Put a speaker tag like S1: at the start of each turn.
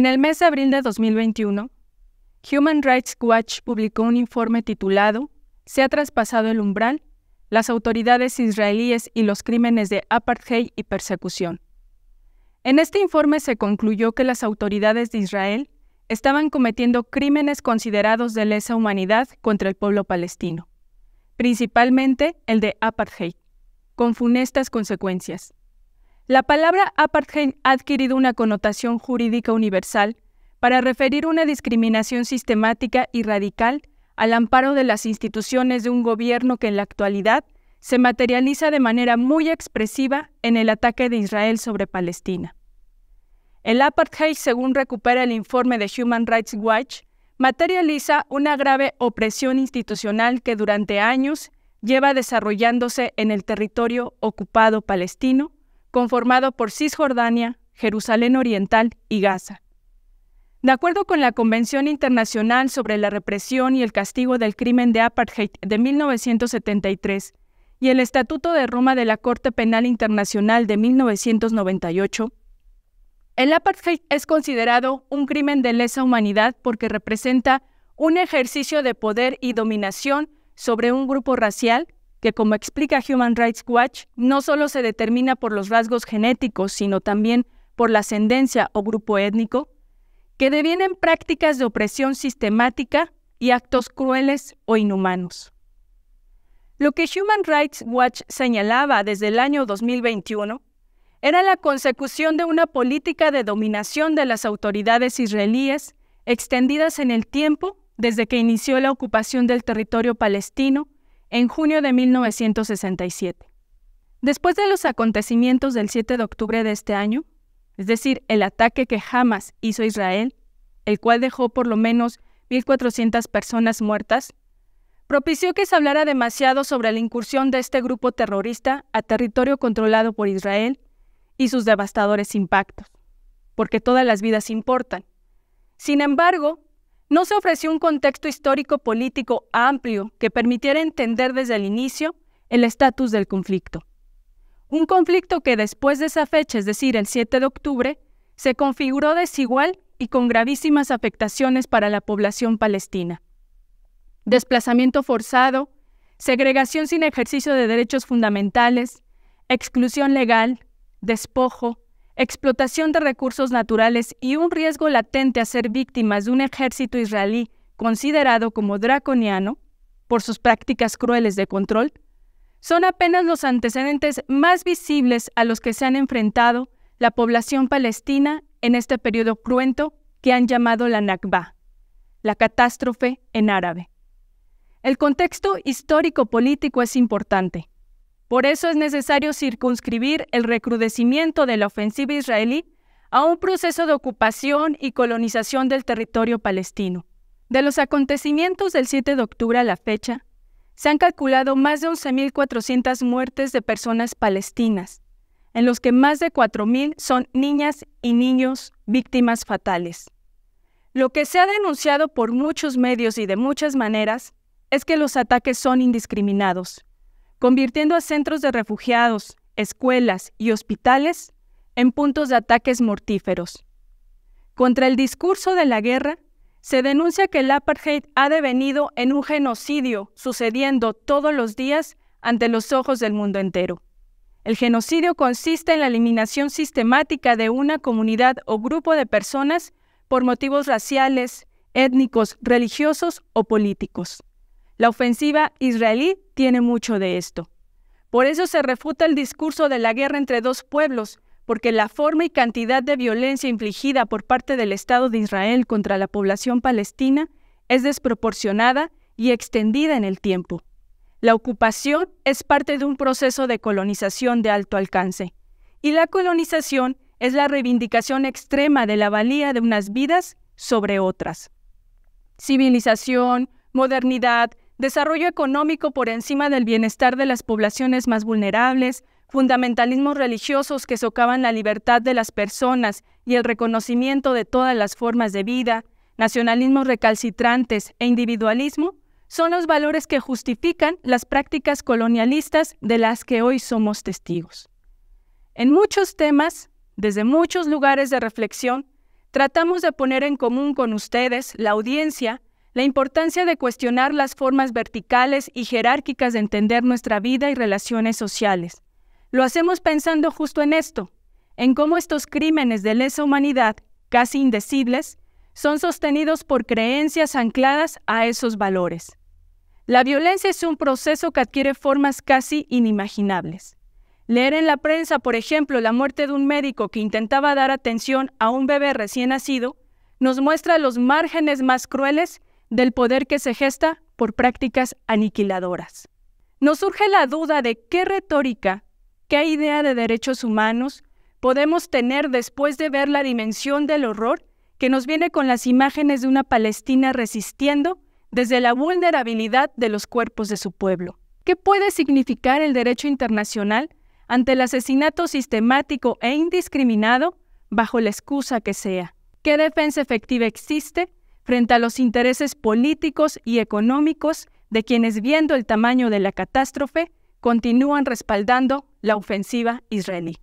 S1: En el mes de abril de 2021, Human Rights Watch publicó un informe titulado Se ha traspasado el umbral, las autoridades israelíes y los crímenes de apartheid y persecución. En este informe se concluyó que las autoridades de Israel estaban cometiendo crímenes considerados de lesa humanidad contra el pueblo palestino, principalmente el de apartheid, con funestas consecuencias. La palabra apartheid ha adquirido una connotación jurídica universal para referir una discriminación sistemática y radical al amparo de las instituciones de un gobierno que en la actualidad se materializa de manera muy expresiva en el ataque de Israel sobre Palestina. El apartheid, según recupera el informe de Human Rights Watch, materializa una grave opresión institucional que durante años lleva desarrollándose en el territorio ocupado palestino conformado por Cisjordania, Jerusalén Oriental y Gaza. De acuerdo con la Convención Internacional sobre la Represión y el Castigo del Crimen de Apartheid de 1973 y el Estatuto de Roma de la Corte Penal Internacional de 1998, el apartheid es considerado un crimen de lesa humanidad porque representa un ejercicio de poder y dominación sobre un grupo racial que como explica Human Rights Watch, no solo se determina por los rasgos genéticos, sino también por la ascendencia o grupo étnico, que devienen prácticas de opresión sistemática y actos crueles o inhumanos. Lo que Human Rights Watch señalaba desde el año 2021 era la consecución de una política de dominación de las autoridades israelíes extendidas en el tiempo desde que inició la ocupación del territorio palestino en junio de 1967. Después de los acontecimientos del 7 de octubre de este año, es decir, el ataque que Hamas hizo a Israel, el cual dejó por lo menos 1.400 personas muertas, propició que se hablara demasiado sobre la incursión de este grupo terrorista a territorio controlado por Israel y sus devastadores impactos, porque todas las vidas importan. Sin embargo, no se ofreció un contexto histórico político amplio que permitiera entender desde el inicio el estatus del conflicto. Un conflicto que después de esa fecha, es decir, el 7 de octubre, se configuró desigual y con gravísimas afectaciones para la población palestina. Desplazamiento forzado, segregación sin ejercicio de derechos fundamentales, exclusión legal, despojo, explotación de recursos naturales y un riesgo latente a ser víctimas de un ejército israelí considerado como draconiano por sus prácticas crueles de control, son apenas los antecedentes más visibles a los que se han enfrentado la población palestina en este periodo cruento que han llamado la Nakba, la catástrofe en árabe. El contexto histórico-político es importante. Por eso es necesario circunscribir el recrudecimiento de la ofensiva israelí a un proceso de ocupación y colonización del territorio palestino. De los acontecimientos del 7 de octubre a la fecha, se han calculado más de 11.400 muertes de personas palestinas, en los que más de 4.000 son niñas y niños víctimas fatales. Lo que se ha denunciado por muchos medios y de muchas maneras es que los ataques son indiscriminados, convirtiendo a centros de refugiados, escuelas y hospitales en puntos de ataques mortíferos. Contra el discurso de la guerra, se denuncia que el apartheid ha devenido en un genocidio sucediendo todos los días ante los ojos del mundo entero. El genocidio consiste en la eliminación sistemática de una comunidad o grupo de personas por motivos raciales, étnicos, religiosos o políticos. La ofensiva israelí tiene mucho de esto. Por eso se refuta el discurso de la guerra entre dos pueblos, porque la forma y cantidad de violencia infligida por parte del Estado de Israel contra la población palestina es desproporcionada y extendida en el tiempo. La ocupación es parte de un proceso de colonización de alto alcance, y la colonización es la reivindicación extrema de la valía de unas vidas sobre otras. Civilización, modernidad, desarrollo económico por encima del bienestar de las poblaciones más vulnerables, fundamentalismos religiosos que socavan la libertad de las personas y el reconocimiento de todas las formas de vida, nacionalismos recalcitrantes e individualismo, son los valores que justifican las prácticas colonialistas de las que hoy somos testigos. En muchos temas, desde muchos lugares de reflexión, tratamos de poner en común con ustedes, la audiencia, la importancia de cuestionar las formas verticales y jerárquicas de entender nuestra vida y relaciones sociales. Lo hacemos pensando justo en esto, en cómo estos crímenes de lesa humanidad, casi indecibles, son sostenidos por creencias ancladas a esos valores. La violencia es un proceso que adquiere formas casi inimaginables. Leer en la prensa, por ejemplo, la muerte de un médico que intentaba dar atención a un bebé recién nacido, nos muestra los márgenes más crueles del poder que se gesta por prácticas aniquiladoras. Nos surge la duda de qué retórica, qué idea de derechos humanos podemos tener después de ver la dimensión del horror que nos viene con las imágenes de una Palestina resistiendo desde la vulnerabilidad de los cuerpos de su pueblo. ¿Qué puede significar el derecho internacional ante el asesinato sistemático e indiscriminado bajo la excusa que sea? ¿Qué defensa efectiva existe frente a los intereses políticos y económicos de quienes viendo el tamaño de la catástrofe continúan respaldando la ofensiva israelí.